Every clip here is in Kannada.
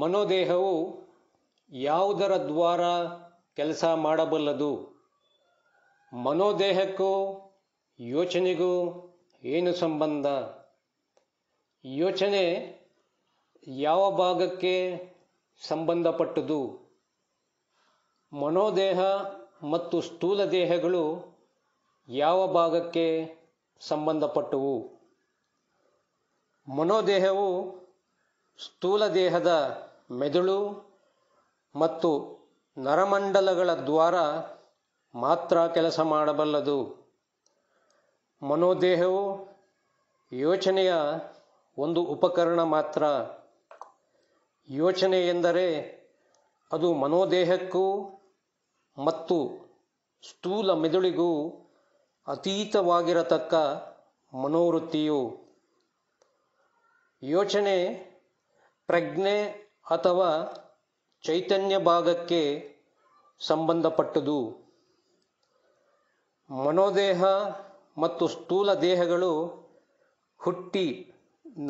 ಮನೋದೇಹವು ಯಾವುದರ ದ್ವಾರ ಕೆಲಸ ಮಾಡಬಲ್ಲದು ಮನೋದೇಹಕ್ಕೂ ಯೋಚನೆಗೂ ಏನು ಸಂಬಂಧ ಯೋಚನೆ ಯಾವ ಭಾಗಕ್ಕೆ ಸಂಬಂಧಪಟ್ಟದು ಮನೋದೇಹ ಮತ್ತು ಸ್ಥೂಲ ದೇಹಗಳು ಯಾವ ಭಾಗಕ್ಕೆ ಸಂಬಂಧಪಟ್ಟವು ಮನೋದೇಹವು ಸ್ಥೂಲ ದೇಹದ ಮೆದುಳು ಮತ್ತು ನರಮಂಡಲಗಳ ದ್ವಾರ ಮಾತ್ರ ಕೆಲಸ ಮಾಡಬಲ್ಲದು ಮನೋದೇಹವು ಯೋಚನೆಯ ಒಂದು ಉಪಕರಣ ಮಾತ್ರ ಯೋಚನೆ ಎಂದರೆ ಅದು ಮನೋದೇಹಕ್ಕೂ ಮತ್ತು ಸ್ಥೂಲ ಮೆದುಳಿಗೂ ಅತೀತವಾಗಿರತಕ್ಕ ಮನೋವೃತ್ತಿಯು ಯೋಚನೆ ಪ್ರಜ್ಞೆ ಅಥವಾ ಚೈತನ್ಯ ಭಾಗಕ್ಕೆ ಸಂಬಂಧಪಟ್ಟದು ಮನೋದೇಹ ಮತ್ತು ಸ್ಥೂಲ ದೇಹಗಳು ಹುಟ್ಟಿ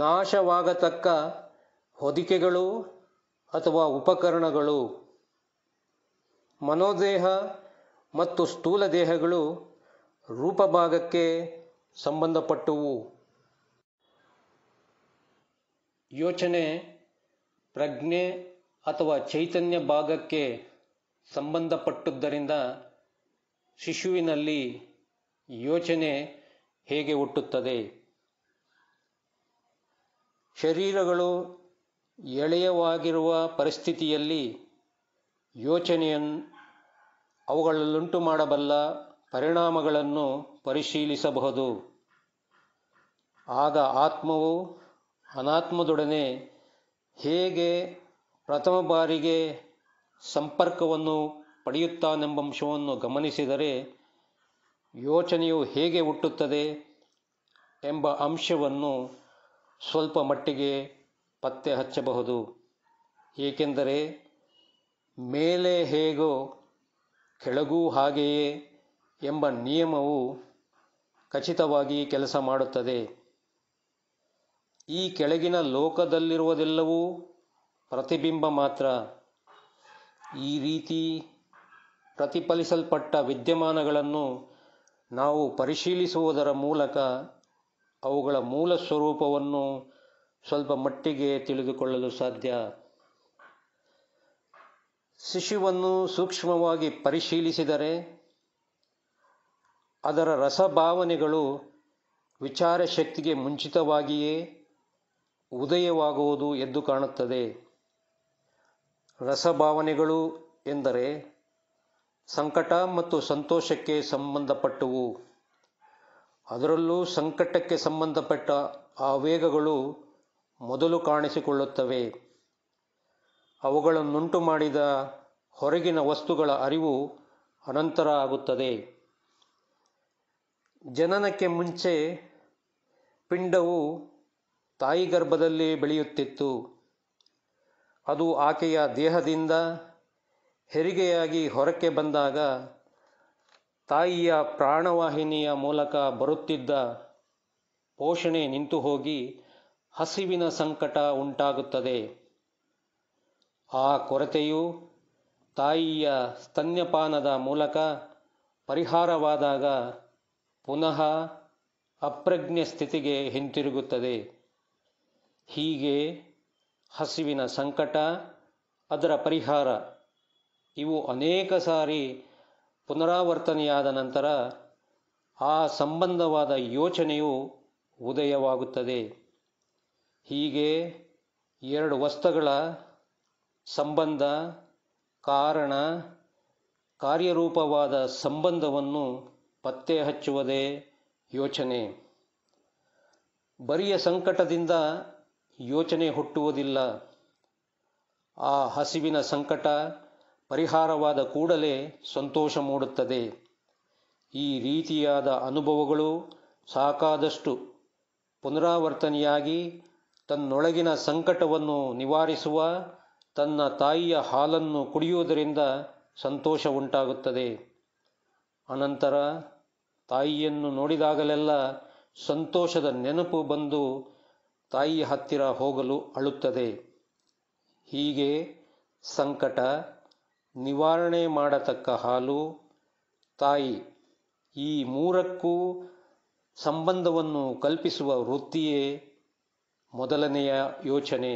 ನಾಶವಾಗತಕ್ಕ ಹೊದಿಕೆಗಳು ಅಥವಾ ಉಪಕರಣಗಳು ಮನೋದೇಹ ಮತ್ತು ಸ್ಥೂಲ ದೇಹಗಳು ರೂಪಭಾಗಕ್ಕೆ ಸಂಬಂಧಪಟ್ಟವು ಯೋಚನೆ ಪ್ರಜ್ಞೆ ಅಥವಾ ಚೈತನ್ಯ ಭಾಗಕ್ಕೆ ಸಂಬಂಧಪಟ್ಟದ್ದರಿಂದ ಶಿಶುವಿನಲ್ಲಿ ಯೋಚನೆ ಹೇಗೆ ಹುಟ್ಟುತ್ತದೆ ಶರೀರಗಳು ಎಳೆಯವಾಗಿರುವ ಪರಿಸ್ಥಿತಿಯಲ್ಲಿ ಯೋಚನೆಯನ್ನು ಅವುಗಳಲ್ಲುಂಟು ಮಾಡಬಲ್ಲ ಪರಿಣಾಮಗಳನ್ನು ಪರಿಶೀಲಿಸಬಹುದು ಆಗ ಆತ್ಮವು ಅನಾತ್ಮದೊಡನೆ ಹೇಗೆ ಪ್ರಥಮ ಬಾರಿಗೆ ಸಂಪರ್ಕವನ್ನು ಪಡೆಯುತ್ತಾನೆಂಬ ಅಂಶವನ್ನು ಗಮನಿಸಿದರೆ ಯೋಚನೆಯು ಹೇಗೆ ಹುಟ್ಟುತ್ತದೆ ಎಂಬ ಅಂಶವನ್ನು ಸ್ವಲ್ಪ ಮಟ್ಟಿಗೆ ಪತ್ತೆ ಹಚ್ಚಬಹುದು ಏಕೆಂದರೆ ಮೇಲೆ ಹೇಗೋ ಕೆಳಗೂ ಹಾಗೆಯೇ ಎಂಬ ನಿಯಮವು ಖಚಿತವಾಗಿ ಕೆಲಸ ಮಾಡುತ್ತದೆ ಈ ಕೆಳಗಿನ ಲೋಕದಲ್ಲಿರುವುದೆಲ್ಲವೂ ಪ್ರತಿಬಿಂಬ ಮಾತ್ರ ಈ ರೀತಿ ಪ್ರತಿಫಲಿಸಲ್ಪಟ್ಟ ವಿದ್ಯಮಾನಗಳನ್ನು ನಾವು ಪರಿಶೀಲಿಸುವುದರ ಮೂಲಕ ಅವುಗಳ ಮೂಲ ಸ್ವರೂಪವನ್ನು ಸ್ವಲ್ಪ ಮಟ್ಟಿಗೆ ತಿಳಿದುಕೊಳ್ಳಲು ಸಾಧ್ಯ ಶಿಶುವನ್ನು ಸೂಕ್ಷ್ಮವಾಗಿ ಪರಿಶೀಲಿಸಿದರೆ ಅದರ ರಸಭಾವನೆಗಳು ವಿಚಾರ ಶಕ್ತಿಗೆ ಮುಂಚಿತವಾಗಿಯೇ ಉದಯವಾಗುವುದು ಎದ್ದು ಕಾಣುತ್ತದೆ ರಸಭಾವನೆಗಳು ಎಂದರೆ ಸಂಕಟ ಮತ್ತು ಸಂತೋಷಕ್ಕೆ ಸಂಬಂಧಪಟ್ಟವು ಅದರಲ್ಲೂ ಸಂಕಟಕ್ಕೆ ಸಂಬಂಧಪಟ್ಟ ಆವೇಗಗಳು ಮೊದಲು ಕಾಣಿಸಿಕೊಳ್ಳುತ್ತವೆ ಅವುಗಳನ್ನುಂಟು ಮಾಡಿದ ಹೊರಗಿನ ವಸ್ತುಗಳ ಅರಿವು ಅನಂತರ ಆಗುತ್ತದೆ ಜನನಕ್ಕೆ ಮುಂಚೆ ಪಿಂಡವು ತಾಯಿ ಗರ್ಭದಲ್ಲಿ ಬೆಳೆಯುತ್ತಿತ್ತು ಅದು ಆಕೆಯ ದೇಹದಿಂದ ಹೆರಿಗೆಯಾಗಿ ಹೊರಕ್ಕೆ ಬಂದಾಗ ತಾಯಿಯ ಪ್ರಾಣವಾಹಿನಿಯ ಮೂಲಕ ಬರುತ್ತಿದ್ದ ಪೋಷಣೆ ನಿಂತು ಹೋಗಿ ಹಸಿವಿನ ಸಂಕಟ ಉಂಟಾಗುತ್ತದೆ ಆ ಕೊರತೆಯು ತಾಯಿಯ ಸ್ತನ್ಯಪಾನದ ಮೂಲಕ ಪರಿಹಾರವಾದಾಗ ಪುನಃ ಅಪ್ರಜ್ಞ ಸ್ಥಿತಿಗೆ ಹಿಂತಿರುಗುತ್ತದೆ ಹೀಗೆ ಹಸಿವಿನ ಸಂಕಟ ಅದರ ಪರಿಹಾರ ಇವು ಅನೇಕ ಸಾರಿ ಪುನರಾವರ್ತನೆಯಾದ ನಂತರ ಆ ಸಂಬಂಧವಾದ ಯೋಚನೆಯು ಉದಯವಾಗುತ್ತದೆ ಹೀಗೆ ಎರಡು ವಸ್ತುಗಳ ಸಂಬಂಧ ಕಾರಣ ಕಾರ್ಯರೂಪವಾದ ಸಂಬಂಧವನ್ನು ಪತ್ತೆ ಹಚ್ಚುವುದೇ ಯೋಚನೆ ಬರಿಯ ಸಂಕಟದಿಂದ ಯೋಚನೆ ಹುಟ್ಟುವುದಿಲ್ಲ ಆ ಹಸಿವಿನ ಸಂಕಟ ಪರಿಹಾರವಾದ ಕೂಡಲೇ ಸಂತೋಷ ಮೂಡುತ್ತದೆ ಈ ರೀತಿಯಾದ ಅನುಭವಗಳು ಸಾಕಾದಷ್ಟು ಪುನರಾವರ್ತನೆಯಾಗಿ ತನ್ನೊಳಗಿನ ಸಂಕಟವನ್ನು ನಿವಾರಿಸುವ ತನ್ನ ತಾಯಿಯ ಹಾಲನ್ನು ಕುಡಿಯುವುದರಿಂದ ಸಂತೋಷ ಉಂಟಾಗುತ್ತದೆ ಅನಂತರ ತಾಯಿಯನ್ನು ನೋಡಿದಾಗಲೆಲ್ಲ ಸಂತೋಷದ ನೆನಪು ಬಂದು ತಾಯಿಯ ಹತ್ತಿರ ಹೋಗಲು ಅಳುತ್ತದೆ ಹೀಗೆ ಸಂಕಟ ನಿವಾರಣೆ ಮಾಡತಕ್ಕ ಹಾಲು ತಾಯಿ ಈ ಮೂರಕ್ಕೂ ಸಂಬಂಧವನ್ನು ಕಲ್ಪಿಸುವ ವೃತ್ತಿಯೇ ಮೊದಲನೆಯ ಯೋಚನೆ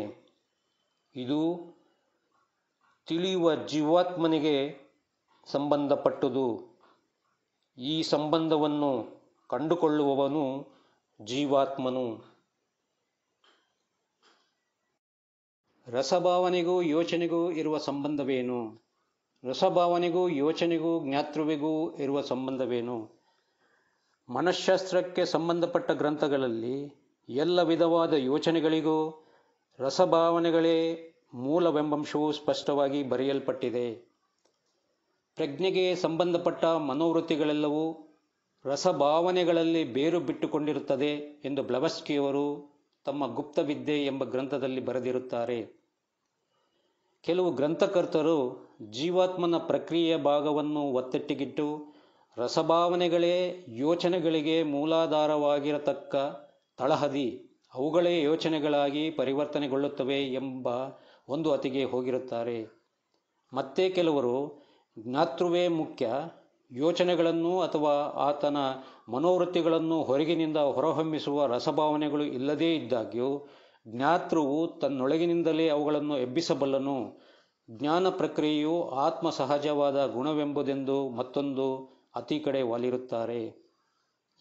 ಇದು ತಿಳಿಯುವ ಜೀವಾತ್ಮನಿಗೆ ಸಂಬಂಧಪಟ್ಟುದು ಈ ಸಂಬಂಧವನ್ನು ಕಂಡುಕೊಳ್ಳುವವನು ಜೀವಾತ್ಮನು ರಸಭಾವನೆಗೂ ಯೋಚನೆಗೂ ಇರುವ ಸಂಬಂಧವೇನು ರಸಭಾವನೆಗೂ ಯೋಚನೆಗೂ ಜ್ಞಾತೃವಿಗೂ ಇರುವ ಸಂಬಂಧವೇನು ಮನಃಶಾಸ್ತ್ರಕ್ಕೆ ಸಂಬಂಧಪಟ್ಟ ಗ್ರಂಥಗಳಲ್ಲಿ ಎಲ್ಲ ವಿಧವಾದ ಯೋಚನೆಗಳಿಗೂ ರಸಭಾವನೆಗಳೇ ಮೂಲವೆಂಬಂಶವು ಸ್ಪಷ್ಟವಾಗಿ ಬರೆಯಲ್ಪಟ್ಟಿದೆ ಪ್ರಜ್ಞೆಗೆ ಸಂಬಂಧಪಟ್ಟ ಮನೋವೃತ್ತಿಗಳೆಲ್ಲವೂ ರಸಭಾವನೆಗಳಲ್ಲಿ ಬೇರು ಬಿಟ್ಟುಕೊಂಡಿರುತ್ತದೆ ಎಂದು ಬ್ಲವಸ್ಕಿಯವರು ತಮ್ಮ ಗುಪ್ತ ಎಂಬ ಗ್ರಂಥದಲ್ಲಿ ಬರೆದಿರುತ್ತಾರೆ ಕೆಲವು ಗ್ರಂಥಕರ್ತರು ಜೀವಾತ್ಮನ ಪ್ರಕ್ರಿಯೆಯ ಭಾಗವನ್ನು ಒತ್ತಟ್ಟಿಗಿಟ್ಟು ರಸಭಾವನೆಗಳೇ ಯೋಚನೆಗಳಿಗೆ ಮೂಲಾಧಾರವಾಗಿರತಕ್ಕ ತಳಹದಿ ಅವುಗಳೇ ಯೋಚನೆಗಳಾಗಿ ಪರಿವರ್ತನೆಗೊಳ್ಳುತ್ತವೆ ಎಂಬ ಒಂದು ಅತಿಗೆ ಹೋಗಿರುತ್ತಾರೆ ಮತ್ತೆ ಕೆಲವರು ಜ್ಞಾತೃವೇ ಮುಖ್ಯ ಯೋಚನೆಗಳನ್ನು ಅಥವಾ ಆತನ ಮನೋವೃತ್ತಿಗಳನ್ನು ಹೊರಗಿನಿಂದ ಹೊರಹೊಮ್ಮಿಸುವ ರಸಭಾವನೆಗಳು ಇಲ್ಲದೇ ಇದ್ದಾಗ್ಯೂ ಜ್ಞಾತೃವು ತನ್ನೊಳಗಿನಿಂದಲೇ ಅವುಗಳನ್ನು ಎಬ್ಬಿಸಬಲ್ಲನು ಜ್ಞಾನ ಪ್ರಕ್ರಿಯೆಯು ಆತ್ಮ ಸಹಜವಾದ ಗುಣವೆಂಬುದೆಂದು ಮತ್ತೊಂದು ಅತಿ ಕಡೆ ವಾಲಿರುತ್ತಾರೆ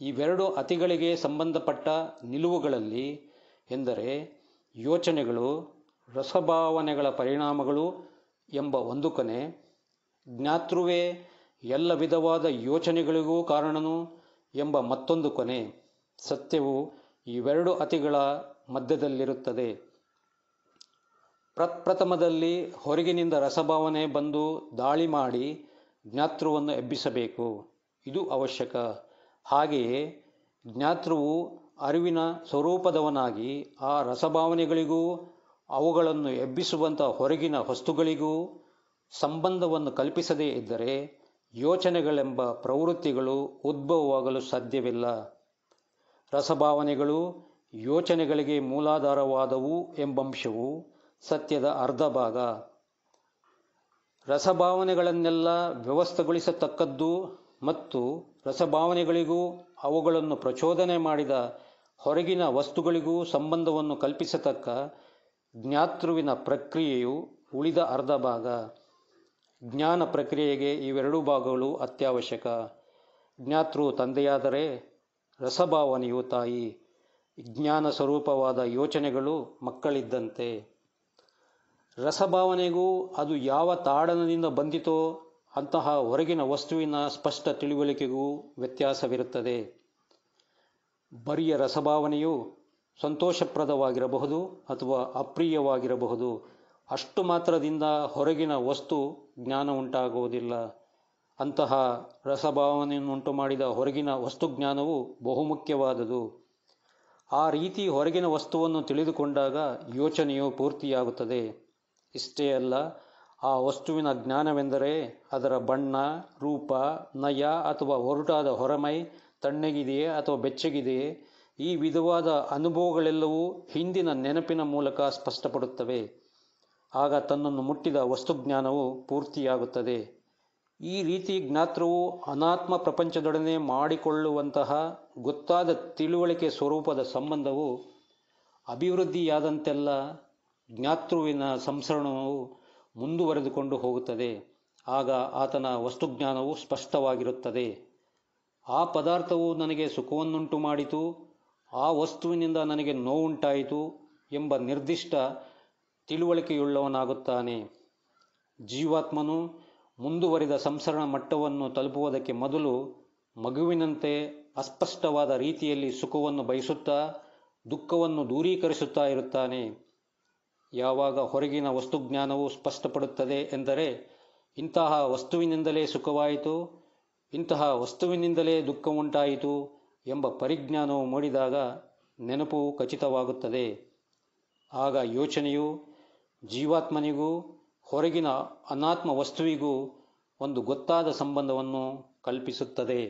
ಇವೆರಡು ಅತಿಗಳಿಗೆ ಸಂಬಂಧಪಟ್ಟ ನಿಲುವುಗಳಲ್ಲಿ ಎಂದರೆ ಯೋಚನೆಗಳು ರಸಭಾವನೆಗಳ ಪರಿಣಾಮಗಳು ಎಂಬ ಒಂದು ಕೊನೆ ಜ್ಞಾತೃವೇ ಎಲ್ಲ ವಿಧವಾದ ಯೋಚನೆಗಳಿಗೂ ಕಾರಣನು ಎಂಬ ಮತ್ತೊಂದು ಕೊನೆ ಸತ್ಯವು ಇವೆರಡು ಅತಿಗಳ ಮಧ್ಯದಲ್ಲಿರುತ್ತದೆ ಪ್ರಪ್ರಥಮದಲ್ಲಿ ಹೊರಗಿನಿಂದ ರಸಭಾವನೆ ಬಂದು ದಾಳಿ ಮಾಡಿ ಜ್ಞಾತೃವನ್ನು ಎಬ್ಬಿಸಬೇಕು ಇದು ಅವಶ್ಯಕ ಹಾಗೆಯೇ ಜ್ಞಾತೃವು ಅರಿವಿನ ಸ್ವರೂಪದವನಾಗಿ ಆ ರಸಭಾವನೆಗಳಿಗೂ ಅವುಗಳನ್ನು ಎಬ್ಬಿಸುವಂಥ ಹೊರಗಿನ ವಸ್ತುಗಳಿಗೂ ಸಂಬಂಧವನ್ನು ಕಲ್ಪಿಸದೇ ಇದ್ದರೆ ಯೋಚನೆಗಳೆಂಬ ಪ್ರವೃತ್ತಿಗಳು ಉದ್ಭವವಾಗಲು ಸಾಧ್ಯವಿಲ್ಲ ರಸಭಾವನೆಗಳು ಯೋಚನೆಗಳಿಗೆ ಮೂಲಾಧಾರವಾದವು ಎಂಬಂಶವು ಸತ್ಯದ ಅರ್ಧ ಭಾಗ ರಸಭಾವನೆಗಳನ್ನೆಲ್ಲ ವ್ಯವಸ್ಥೆಗೊಳಿಸತಕ್ಕದ್ದು ಮತ್ತು ರಸಭಾವನೆಗಳಿಗೂ ಅವುಗಳನ್ನು ಪ್ರಚೋದನೆ ಮಾಡಿದ ಹೊರಗಿನ ವಸ್ತುಗಳಿಗೂ ಸಂಬಂಧವನ್ನು ಕಲ್ಪಿಸತಕ್ಕ ಜ್ಞಾತೃವಿನ ಪ್ರಕ್ರಿಯೆಯು ಉಳಿದ ಅರ್ಧ ಭಾಗ ಜ್ಞಾನ ಪ್ರಕ್ರಿಯೆಗೆ ಇವೆರಡೂ ಭಾಗಗಳು ಅತ್ಯವಶ್ಯಕ ಜ್ಞಾತೃ ತಂದೆಯಾದರೆ ರಸಭಾವನೆಯು ತಾಯಿ ಜ್ಞಾನ ಸ್ವರೂಪವಾದ ಯೋಚನೆಗಳು ಮಕ್ಕಳಿದ್ದಂತೆ ರಸಭಾವನೆಗೂ ಅದು ಯಾವ ತಾಡನದಿಂದ ಬಂದಿತೋ ಅಂತಹ ಹೊರಗಿನ ವಸ್ತುವಿನ ಸ್ಪಷ್ಟ ತಿಳುವಳಿಕೆಗೂ ವ್ಯತ್ಯಾಸವಿರುತ್ತದೆ ಬರಿಯ ರಸಭಾವನೆಯು ಸಂತೋಷಪ್ರದವಾಗಿರಬಹುದು ಅಥವಾ ಅಪ್ರಿಯವಾಗಿರಬಹುದು ಅಷ್ಟು ಮಾತ್ರದಿಂದ ಹೊರಗಿನ ವಸ್ತು ಜ್ಞಾನ ಉಂಟಾಗುವುದಿಲ್ಲ ಅಂತಹ ರಸಭಾವನೆಯನ್ನುಂಟು ಮಾಡಿದ ಹೊರಗಿನ ವಸ್ತು ಜ್ಞಾನವು ಬಹುಮುಖ್ಯವಾದುದು ಆ ರೀತಿ ಹೊರಗಿನ ವಸ್ತುವನ್ನು ತಿಳಿದುಕೊಂಡಾಗ ಯೋಚನೆಯು ಪೂರ್ತಿಯಾಗುತ್ತದೆ ಇಷ್ಟೇ ಅಲ್ಲ ಆ ವಸ್ತುವಿನ ಜ್ಞಾನವೆಂದರೆ ಅದರ ಬಣ್ಣ ರೂಪ ನಯ ಅಥವಾ ಒರಟಾದ ಹೊರಮೈ ತಣ್ಣಗಿದೆಯೇ ಅಥವಾ ಬೆಚ್ಚಗಿದೆಯೇ ಈ ವಿಧವಾದ ಅನುಭವಗಳೆಲ್ಲವೂ ಹಿಂದಿನ ನೆನಪಿನ ಮೂಲಕ ಸ್ಪಷ್ಟಪಡುತ್ತವೆ ಆಗ ತನ್ನನ್ನು ಮುಟ್ಟಿದ ವಸ್ತುಜ್ಞಾನವು ಪೂರ್ತಿಯಾಗುತ್ತದೆ ಈ ರೀತಿ ಜ್ಞಾತೃವು ಅನಾತ್ಮ ಪ್ರಪಂಚದೊಡನೆ ಮಾಡಿಕೊಳ್ಳುವಂತಹ ಗೊತ್ತಾದ ತಿಳುವಳಿಕೆ ಸ್ವರೂಪದ ಸಂಬಂಧವು ಅಭಿವೃದ್ಧಿಯಾದಂತೆಲ್ಲ ಜ್ಞಾತೃವಿನ ಸಂಸರಣವು ಮುಂದುವರೆದುಕೊಂಡು ಹೋಗುತ್ತದೆ ಆಗ ಆತನ ವಸ್ತುಜ್ಞಾನವು ಸ್ಪಷ್ಟವಾಗಿರುತ್ತದೆ ಆ ಪದಾರ್ಥವು ನನಗೆ ಸುಖವನ್ನುಂಟು ಮಾಡಿತು ಆ ವಸ್ತುವಿನಿಂದ ನನಗೆ ನೋವುಂಟಾಯಿತು ಎಂಬ ನಿರ್ದಿಷ್ಟ ತಿಳುವಳಿಕೆಯುಳ್ಳವನಾಗುತ್ತಾನೆ ಜೀವಾತ್ಮನು ಮುಂದುವರಿದ ಸಂಸರಣ ಮಟ್ಟವನ್ನು ತಲುಪುವುದಕ್ಕೆ ಮೊದಲು ಮಗುವಿನಂತೆ ಅಸ್ಪಷ್ಟವಾದ ರೀತಿಯಲ್ಲಿ ಸುಖವನ್ನು ಬಯಸುತ್ತಾ ದುಃಖವನ್ನು ದೂರೀಕರಿಸುತ್ತಾ ಇರುತ್ತಾನೆ ಯಾವಾಗ ಹೊರಗಿನ ವಸ್ತುಜ್ಞಾನವು ಸ್ಪಷ್ಟಪಡುತ್ತದೆ ಎಂದರೆ ಇಂತಹ ವಸ್ತುವಿನಿಂದಲೇ ಸುಖವಾಯಿತು ಇಂತಹ ವಸ್ತುವಿನಿಂದಲೇ ದುಃಖ ಉಂಟಾಯಿತು ಎಂಬ ಪರಿಜ್ಞಾನವು ಮೂಡಿದಾಗ ನೆನಪು ಖಚಿತವಾಗುತ್ತದೆ ಆಗ ಯೋಚನೆಯು ಜೀವಾತ್ಮನಿಗೂ ಹೊರಗಿನ ಅನಾತ್ಮ ವಸ್ತುವಿಗೂ ಒಂದು ಗೊತ್ತಾದ ಸಂಬಂಧವನ್ನು ಕಲ್ಪಿಸುತ್ತದೆ